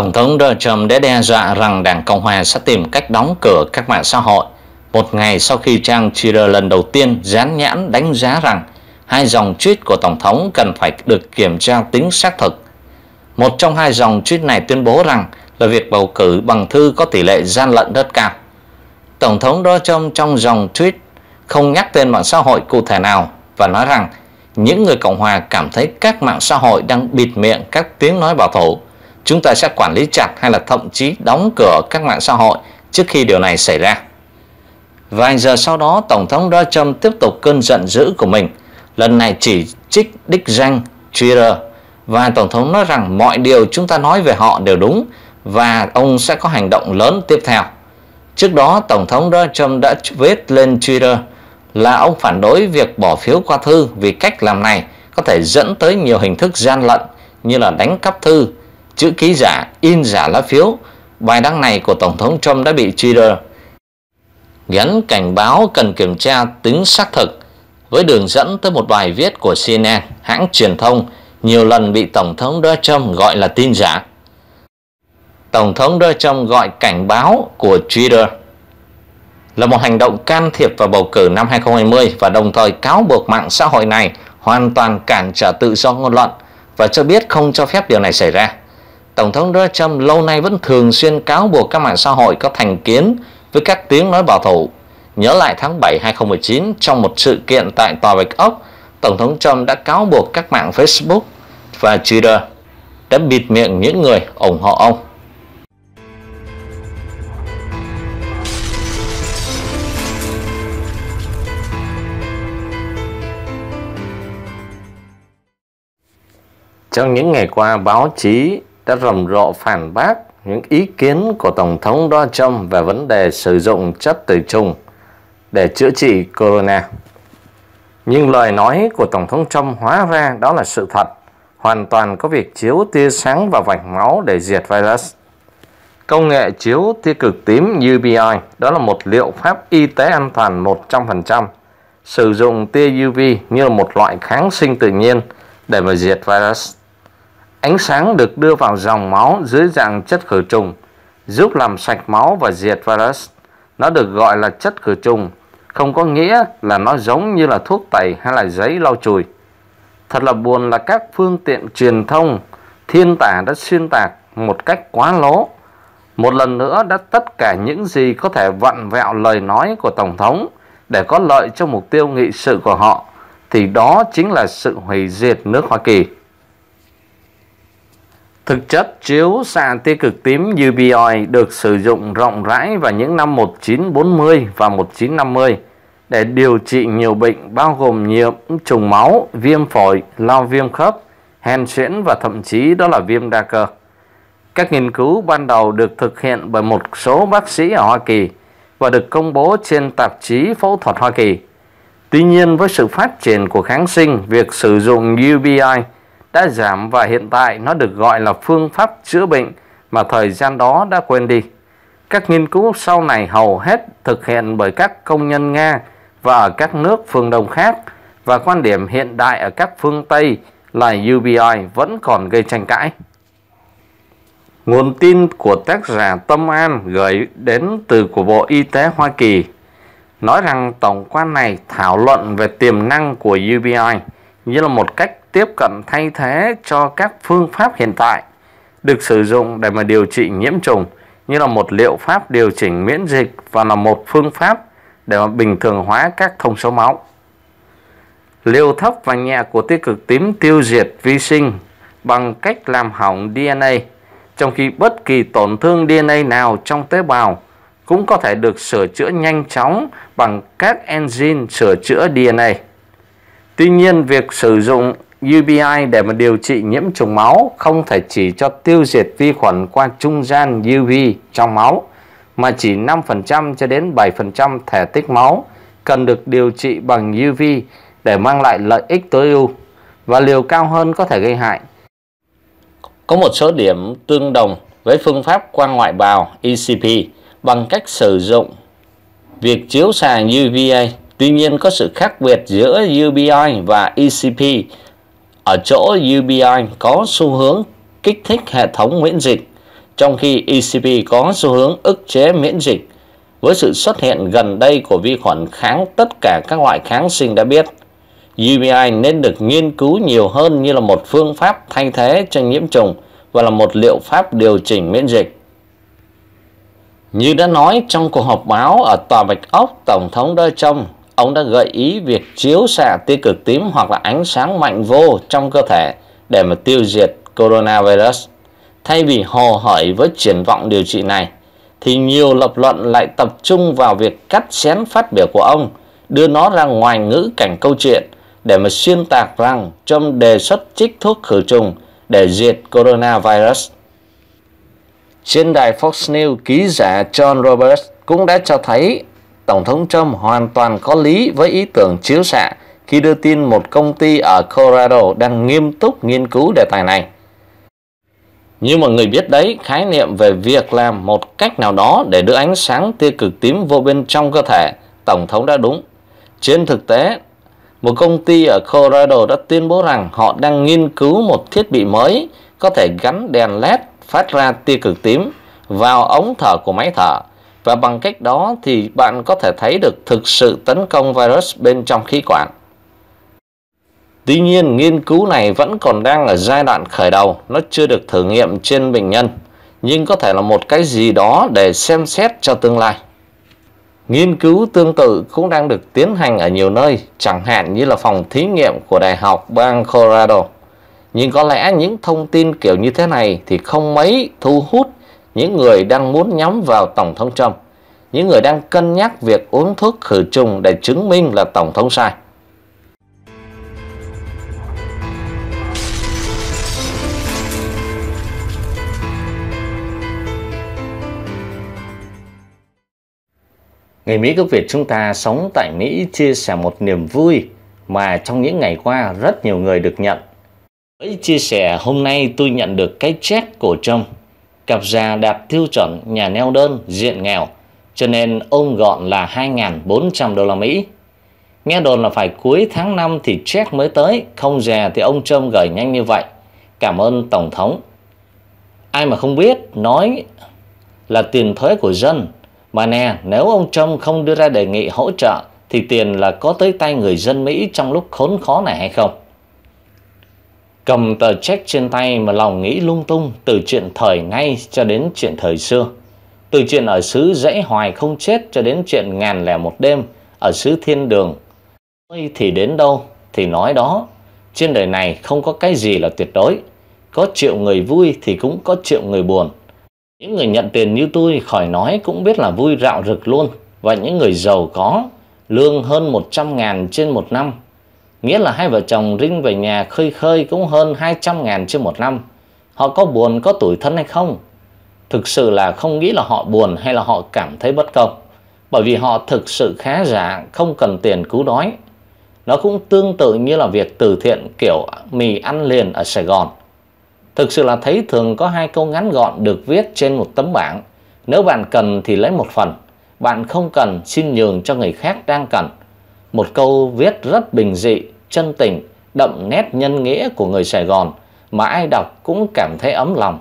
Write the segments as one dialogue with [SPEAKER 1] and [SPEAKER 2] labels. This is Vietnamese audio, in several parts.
[SPEAKER 1] Tổng thống Donald Trump đã đe dọa rằng Đảng Cộng Hòa sẽ tìm cách đóng cửa các mạng xã hội một ngày sau khi trang Twitter lần đầu tiên dán nhãn đánh giá rằng hai dòng tweet của Tổng thống cần phải được kiểm tra tính xác thực. Một trong hai dòng tweet này tuyên bố rằng là việc bầu cử bằng thư có tỷ lệ gian lận rất cao. Tổng thống Donald Trump trong dòng tweet không nhắc tên mạng xã hội cụ thể nào và nói rằng những người Cộng hòa cảm thấy các mạng xã hội đang bịt miệng các tiếng nói bảo thủ chúng ta sẽ quản lý chặt hay là thậm chí đóng cửa các mạng xã hội trước khi điều này xảy ra. Vài giờ sau đó, Tổng thống Donald Trump tiếp tục cơn giận dữ của mình, lần này chỉ trích đích danh Twitter và Tổng thống nói rằng mọi điều chúng ta nói về họ đều đúng và ông sẽ có hành động lớn tiếp theo. Trước đó, Tổng thống Donald Trump đã viết lên Twitter là ông phản đối việc bỏ phiếu qua thư vì cách làm này có thể dẫn tới nhiều hình thức gian lận như là đánh cắp thư chữ ký giả in giả lá phiếu bài đăng này của tổng thống trump đã bị twitter gắn cảnh báo cần kiểm tra tính xác thực với đường dẫn tới một bài viết của cnn hãng truyền thông nhiều lần bị tổng thống donald trump gọi là tin giả tổng thống donald trump gọi cảnh báo của twitter là một hành động can thiệp vào bầu cử năm 2020 và đồng thời cáo buộc mạng xã hội này hoàn toàn cản trở tự do ngôn luận và cho biết không cho phép điều này xảy ra. Tổng thống Donald Trump lâu nay vẫn thường xuyên cáo buộc các mạng xã hội có thành kiến với các tiếng nói bảo thủ. Nhớ lại tháng 7 2019 trong một sự kiện tại Tòa Bạch Ốc, Tổng thống Trump đã cáo buộc các mạng Facebook và Twitter đã bịt miệng những người ủng hộ ông. Trong những ngày qua, báo chí đã rầm rộ phản bác những ý kiến của Tổng thống Donald Trump về vấn đề sử dụng chất tử trùng để chữa trị corona. Nhưng lời nói của Tổng thống Trump hóa ra đó là sự thật, hoàn toàn có việc chiếu tia sáng vào vạch máu để diệt virus. Công nghệ chiếu tia cực tím UVI đó là một liệu pháp y tế an toàn 100%, sử dụng tia UV như một loại kháng sinh tự nhiên để mà diệt virus. Ánh sáng được đưa vào dòng máu dưới dạng chất khử trùng, giúp làm sạch máu và diệt virus. Nó được gọi là chất khử trùng, không có nghĩa là nó giống như là thuốc tẩy hay là giấy lau chùi. Thật là buồn là các phương tiện truyền thông, thiên tả đã xuyên tạc một cách quá lố. Một lần nữa đã tất cả những gì có thể vặn vẹo lời nói của Tổng thống để có lợi cho mục tiêu nghị sự của họ, thì đó chính là sự hủy diệt nước Hoa Kỳ. Thực chất, chiếu xạ tia cực tím UBI được sử dụng rộng rãi vào những năm 1940 và 1950 để điều trị nhiều bệnh bao gồm nhiễm trùng máu, viêm phổi, lao viêm khớp, hen suyễn và thậm chí đó là viêm đa cơ. Các nghiên cứu ban đầu được thực hiện bởi một số bác sĩ ở Hoa Kỳ và được công bố trên tạp chí phẫu thuật Hoa Kỳ. Tuy nhiên với sự phát triển của kháng sinh, việc sử dụng UBI đã giảm và hiện tại nó được gọi là phương pháp chữa bệnh mà thời gian đó đã quên đi. Các nghiên cứu sau này hầu hết thực hiện bởi các công nhân Nga và ở các nước phương Đông khác và quan điểm hiện đại ở các phương Tây là UBI vẫn còn gây tranh cãi. Nguồn tin của tác giả Tâm An gửi đến từ của Bộ Y tế Hoa Kỳ nói rằng tổng quan này thảo luận về tiềm năng của UBI như là một cách tiếp cận thay thế cho các phương pháp hiện tại được sử dụng để mà điều trị nhiễm trùng như là một liệu pháp điều chỉnh miễn dịch và là một phương pháp để mà bình thường hóa các thông số máu. Liều thấp và nhẹ của tia cực tím tiêu diệt vi sinh bằng cách làm hỏng DNA, trong khi bất kỳ tổn thương DNA nào trong tế bào cũng có thể được sửa chữa nhanh chóng bằng các enzyme sửa chữa DNA. Tuy nhiên, việc sử dụng UBI để mà điều trị nhiễm trùng máu không thể chỉ cho tiêu diệt vi khuẩn qua trung gian UV trong máu mà chỉ 5% cho đến 7% thể tích máu cần được điều trị bằng UV để mang lại lợi ích tối ưu và liều cao hơn có thể gây hại. Có một số điểm tương đồng với phương pháp quang ngoại bào ECP bằng cách sử dụng việc chiếu xạ UVA. Tuy nhiên có sự khác biệt giữa UBI và ECP ở chỗ UBI có xu hướng kích thích hệ thống miễn dịch, trong khi ECP có xu hướng ức chế miễn dịch với sự xuất hiện gần đây của vi khuẩn kháng tất cả các loại kháng sinh đã biết. UBI nên được nghiên cứu nhiều hơn như là một phương pháp thay thế cho nhiễm trùng và là một liệu pháp điều chỉnh miễn dịch. Như đã nói trong cuộc họp báo ở Tòa Bạch Ốc, Tổng thống Donald Trump ông đã gợi ý việc chiếu xạ tia cực tím hoặc là ánh sáng mạnh vô trong cơ thể để mà tiêu diệt coronavirus. Thay vì hồ hởi với triển vọng điều trị này, thì nhiều lập luận lại tập trung vào việc cắt xén phát biểu của ông, đưa nó ra ngoài ngữ cảnh câu chuyện để mà xuyên tạc rằng Trump đề xuất trích thuốc khử trùng để diệt coronavirus. Trên đài Fox News, ký giả John Roberts cũng đã cho thấy Tổng thống Trump hoàn toàn có lý với ý tưởng chiếu xạ khi đưa tin một công ty ở Colorado đang nghiêm túc nghiên cứu đề tài này. Như mọi người biết đấy, khái niệm về việc làm một cách nào đó để đưa ánh sáng tia cực tím vô bên trong cơ thể, Tổng thống đã đúng. Trên thực tế, một công ty ở Colorado đã tuyên bố rằng họ đang nghiên cứu một thiết bị mới có thể gắn đèn LED phát ra tia cực tím vào ống thở của máy thở và bằng cách đó thì bạn có thể thấy được thực sự tấn công virus bên trong khí quản. Tuy nhiên, nghiên cứu này vẫn còn đang ở giai đoạn khởi đầu, nó chưa được thử nghiệm trên bệnh nhân, nhưng có thể là một cái gì đó để xem xét cho tương lai. Nghiên cứu tương tự cũng đang được tiến hành ở nhiều nơi, chẳng hạn như là phòng thí nghiệm của Đại học bang Colorado. Nhưng có lẽ những thông tin kiểu như thế này thì không mấy thu hút những người đang muốn nhắm vào Tổng thống Trump, những người đang cân nhắc việc uống thuốc khử trùng để chứng minh là Tổng thống sai. Người Mỹ gốc Việt chúng ta sống tại Mỹ chia sẻ một niềm vui mà trong những ngày qua rất nhiều người được nhận. Với chia sẻ hôm nay tôi nhận được cái check của Trump Cặp già đạt tiêu chuẩn nhà neo đơn diện nghèo, cho nên ôm gọn là 2.400 đô la Mỹ. Nghe đồn là phải cuối tháng 5 thì check mới tới, không già thì ông Trump gửi nhanh như vậy. Cảm ơn Tổng thống. Ai mà không biết nói là tiền thuế của dân. Mà nè, nếu ông Trump không đưa ra đề nghị hỗ trợ thì tiền là có tới tay người dân Mỹ trong lúc khốn khó này hay không? Cầm tờ check trên tay mà lòng nghĩ lung tung từ chuyện thời nay cho đến chuyện thời xưa. Từ chuyện ở xứ dãy hoài không chết cho đến chuyện ngàn lẻ một đêm ở xứ thiên đường. Ôi thì đến đâu thì nói đó. Trên đời này không có cái gì là tuyệt đối. Có triệu người vui thì cũng có triệu người buồn. Những người nhận tiền như tôi khỏi nói cũng biết là vui rạo rực luôn. Và những người giàu có, lương hơn 100 ngàn trên một năm Nghĩa là hai vợ chồng Rinh về nhà khơi khơi cũng hơn 200 ngàn trên một năm. Họ có buồn, có tủi thân hay không? Thực sự là không nghĩ là họ buồn hay là họ cảm thấy bất công. Bởi vì họ thực sự khá giả, không cần tiền cứu đói. Nó cũng tương tự như là việc từ thiện kiểu mì ăn liền ở Sài Gòn. Thực sự là thấy thường có hai câu ngắn gọn được viết trên một tấm bảng. Nếu bạn cần thì lấy một phần, bạn không cần xin nhường cho người khác đang cần. Một câu viết rất bình dị chân tình, đậm nét nhân nghĩa của người Sài Gòn mà ai đọc cũng cảm thấy ấm lòng.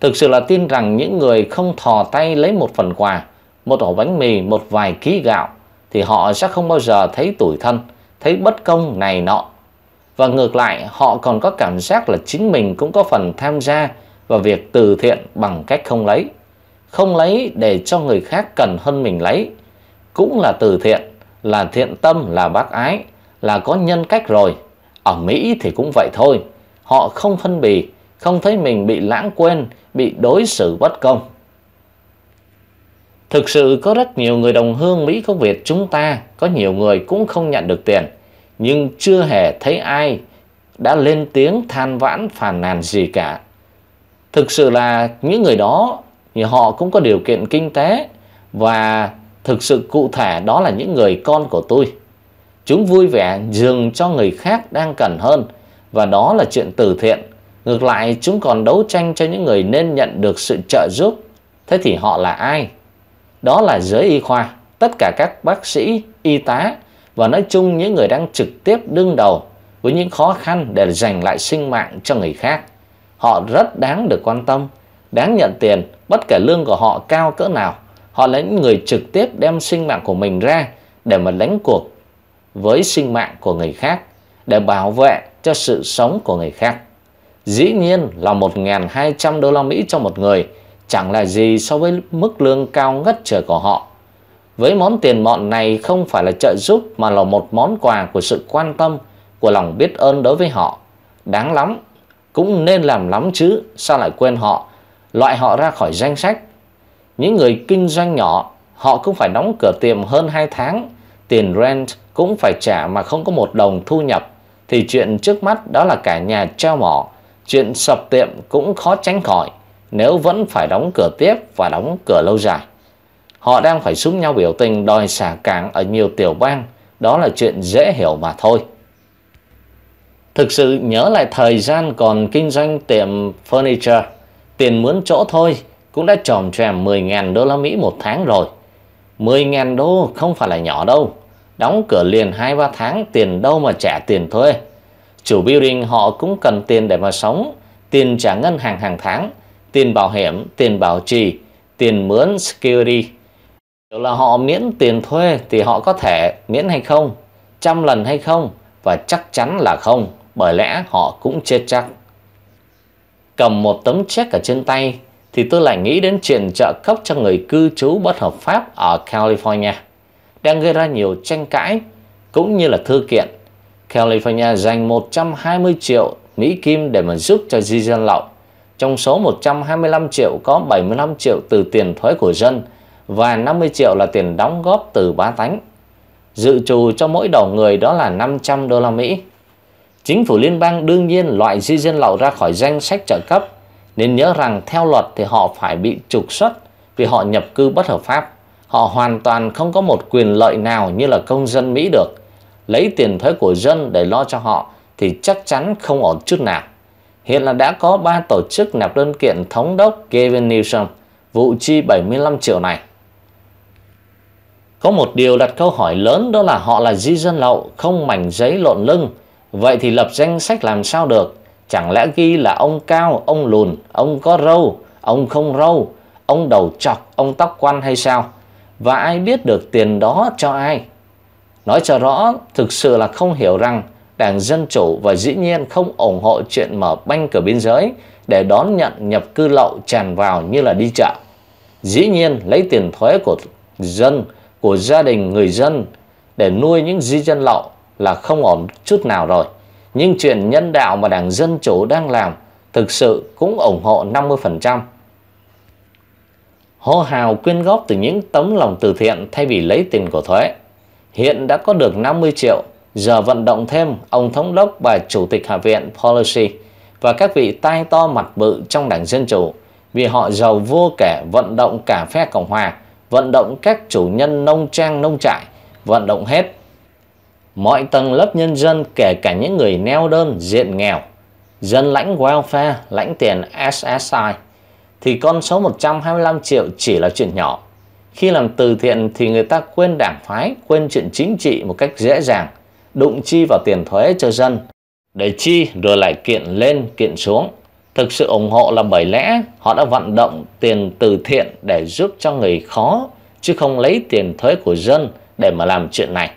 [SPEAKER 1] Thực sự là tin rằng những người không thò tay lấy một phần quà, một ổ bánh mì, một vài ký gạo thì họ sẽ không bao giờ thấy tủi thân, thấy bất công này nọ. Và ngược lại, họ còn có cảm giác là chính mình cũng có phần tham gia vào việc từ thiện bằng cách không lấy. Không lấy để cho người khác cần hơn mình lấy. Cũng là từ thiện, là thiện tâm, là bác ái, là có nhân cách rồi. Ở Mỹ thì cũng vậy thôi. Họ không phân bì, không thấy mình bị lãng quên, bị đối xử bất công. Thực sự có rất nhiều người đồng hương Mỹ gốc Việt chúng ta, có nhiều người cũng không nhận được tiền, nhưng chưa hề thấy ai đã lên tiếng than vãn phàn nàn gì cả. Thực sự là những người đó thì họ cũng có điều kiện kinh tế và thực sự cụ thể đó là những người con của tôi. Chúng vui vẻ dường cho người khác đang cần hơn và đó là chuyện từ thiện. Ngược lại chúng còn đấu tranh cho những người nên nhận được sự trợ giúp. Thế thì họ là ai? Đó là giới y khoa, tất cả các bác sĩ, y tá và nói chung những người đang trực tiếp đương đầu với những khó khăn để giành lại sinh mạng cho người khác. Họ rất đáng được quan tâm, đáng nhận tiền, bất kể lương của họ cao cỡ nào. Họ là những người trực tiếp đem sinh mạng của mình ra để mà đánh cuộc với sinh mạng của người khác để bảo vệ cho sự sống của người khác. Dĩ nhiên là 1.200 đô la Mỹ cho một người chẳng là gì so với mức lương cao ngất trời của họ. Với món tiền mọn này không phải là trợ giúp mà là một món quà của sự quan tâm, của lòng biết ơn đối với họ. Đáng lắm, cũng nên làm lắm chứ, sao lại quên họ, loại họ ra khỏi danh sách. Những người kinh doanh nhỏ, họ cũng phải đóng cửa tiệm hơn 2 tháng tiền rent cũng phải trả mà không có một đồng thu nhập, thì chuyện trước mắt đó là cả nhà treo mỏ, chuyện sập tiệm cũng khó tránh khỏi nếu vẫn phải đóng cửa tiếp và đóng cửa lâu dài. Họ đang phải súng nhau biểu tình đòi xả cảng ở nhiều tiểu bang, đó là chuyện dễ hiểu mà thôi. Thực sự nhớ lại thời gian còn kinh doanh tiệm furniture, tiền mướn chỗ thôi cũng đã tròn tròm 10.000 đô la Mỹ một tháng rồi. 10.000 đô không phải là nhỏ đâu. Đóng cửa liền 2-3 tháng tiền đâu mà trả tiền thuê. Chủ building họ cũng cần tiền để mà sống, tiền trả ngân hàng hàng tháng, tiền bảo hiểm, tiền bảo trì, tiền mướn security. Điều là họ miễn tiền thuê thì họ có thể miễn hay không, trăm lần hay không và chắc chắn là không, bởi lẽ họ cũng chết chắc. Cầm một tấm check ở trên tay thì tôi lại nghĩ đến chuyện trợ cấp cho người cư trú bất hợp pháp ở California đang gây ra nhiều tranh cãi cũng như là thư kiện. California dành 120 triệu Mỹ Kim để mà giúp cho di dân lậu. Trong số 125 triệu có 75 triệu từ tiền thuế của dân và 50 triệu là tiền đóng góp từ bá tánh. Dự trù cho mỗi đầu người đó là 500 đô la Mỹ. Chính phủ liên bang đương nhiên loại di dân lậu ra khỏi danh sách trợ cấp nên nhớ rằng theo luật thì họ phải bị trục xuất vì họ nhập cư bất hợp pháp. Họ hoàn toàn không có một quyền lợi nào như là công dân Mỹ được. Lấy tiền thuế của dân để lo cho họ thì chắc chắn không ổn chút nào. Hiện là đã có 3 tổ chức nạp đơn kiện thống đốc Gavin Newsom vụ chi 75 triệu này. Có một điều đặt câu hỏi lớn đó là họ là di dân lậu, không mảnh giấy lộn lưng. Vậy thì lập danh sách làm sao được? Chẳng lẽ ghi là ông cao, ông lùn, ông có râu, ông không râu, ông đầu chọc, ông tóc quăn hay sao? và ai biết được tiền đó cho ai. Nói cho rõ, thực sự là không hiểu rằng Đảng Dân Chủ và dĩ nhiên không ủng hộ chuyện mở banh cửa biên giới để đón nhận nhập cư lậu tràn vào như là đi chợ. Dĩ nhiên lấy tiền thuế của dân, của gia đình người dân để nuôi những di dân lậu là không ổn chút nào rồi. Nhưng chuyện nhân đạo mà Đảng Dân Chủ đang làm thực sự cũng ủng hộ 50% hô hào quyên góp từ những tấm lòng từ thiện thay vì lấy tiền của thuế. Hiện đã có được 50 triệu, giờ vận động thêm ông thống đốc và chủ tịch Hạ viện policy và các vị tai to mặt bự trong đảng Dân Chủ vì họ giàu vô kể vận động cả phe Cộng Hòa, vận động các chủ nhân nông trang nông trại, vận động hết. Mọi tầng lớp nhân dân kể cả những người neo đơn diện nghèo, dân lãnh welfare, lãnh tiền SSI thì con số 125 triệu chỉ là chuyện nhỏ. Khi làm từ thiện thì người ta quên đảng phái, quên chuyện chính trị một cách dễ dàng, đụng chi vào tiền thuế cho dân, để chi rồi lại kiện lên, kiện xuống. Thực sự ủng hộ là bởi lẽ họ đã vận động tiền từ thiện để giúp cho người khó, chứ không lấy tiền thuế của dân để mà làm chuyện này.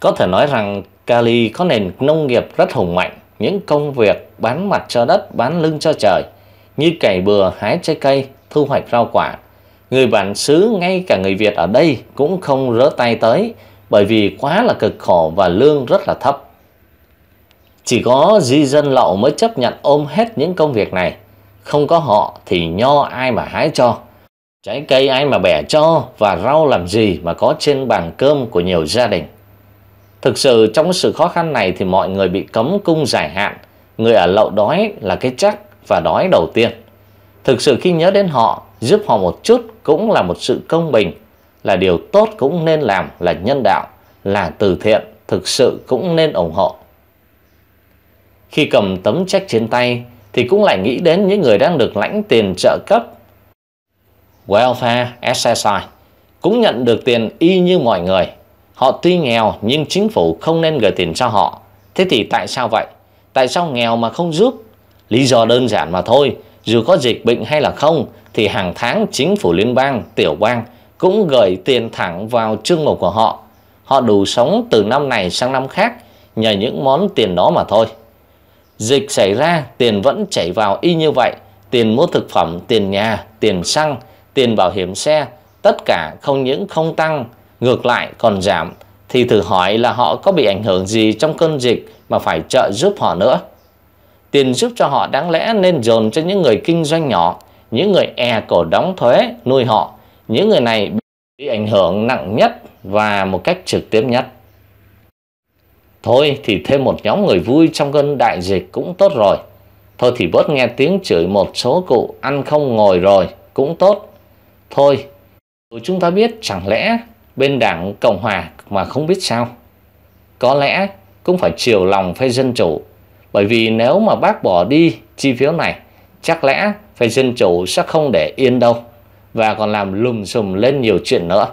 [SPEAKER 1] Có thể nói rằng Cali có nền nông nghiệp rất hùng mạnh, những công việc bán mặt cho đất, bán lưng cho trời – như cày bừa hái trái cây, thu hoạch rau quả. Người bản xứ ngay cả người Việt ở đây cũng không rỡ tay tới bởi vì quá là cực khổ và lương rất là thấp. Chỉ có di dân lậu mới chấp nhận ôm hết những công việc này. Không có họ thì nho ai mà hái cho. Trái cây ai mà bẻ cho và rau làm gì mà có trên bàn cơm của nhiều gia đình. Thực sự trong sự khó khăn này thì mọi người bị cấm cung dài hạn. Người ở lậu đói là cái chắc và đói đầu tiên. Thực sự khi nhớ đến họ, giúp họ một chút cũng là một sự công bình, là điều tốt cũng nên làm là nhân đạo, là từ thiện, thực sự cũng nên ủng hộ. Khi cầm tấm check trên tay thì cũng lại nghĩ đến những người đang được lãnh tiền trợ cấp. Welfare SSI cũng nhận được tiền y như mọi người. Họ tuy nghèo nhưng chính phủ không nên gửi tiền cho họ. Thế thì tại sao vậy? Tại sao nghèo mà không giúp Lý do đơn giản mà thôi, dù có dịch bệnh hay là không thì hàng tháng chính phủ liên bang, tiểu bang cũng gửi tiền thẳng vào chương mục của họ. Họ đủ sống từ năm này sang năm khác nhờ những món tiền đó mà thôi. Dịch xảy ra, tiền vẫn chảy vào y như vậy, tiền mua thực phẩm, tiền nhà, tiền xăng, tiền bảo hiểm xe, tất cả không những không tăng, ngược lại còn giảm, thì thử hỏi là họ có bị ảnh hưởng gì trong cơn dịch mà phải trợ giúp họ nữa. Tiền giúp cho họ đáng lẽ nên dồn cho những người kinh doanh nhỏ, những người e cổ đóng thuế nuôi họ. Những người này bị ảnh hưởng nặng nhất và một cách trực tiếp nhất. Thôi thì thêm một nhóm người vui trong cơn đại dịch cũng tốt rồi. Thôi thì bớt nghe tiếng chửi một số cụ ăn không ngồi rồi cũng tốt. Thôi, chúng ta biết chẳng lẽ bên đảng Cộng Hòa mà không biết sao. Có lẽ cũng phải chiều lòng phe dân chủ bởi vì nếu mà bác bỏ đi chi phiếu này chắc lẽ phe dân chủ sẽ không để yên đâu và còn làm lùm xùm lên nhiều chuyện nữa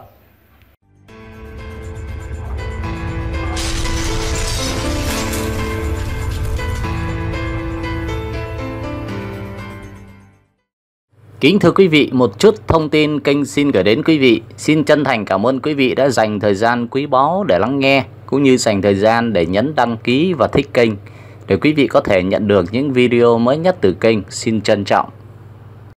[SPEAKER 1] Kính thưa quý vị, một chút thông tin kênh xin gửi đến quý vị. Xin chân thành cảm ơn quý vị đã dành thời gian quý báu để lắng nghe, cũng như dành thời gian để nhấn đăng ký và thích kênh. Để quý vị có thể nhận được những video mới nhất từ kênh, xin trân trọng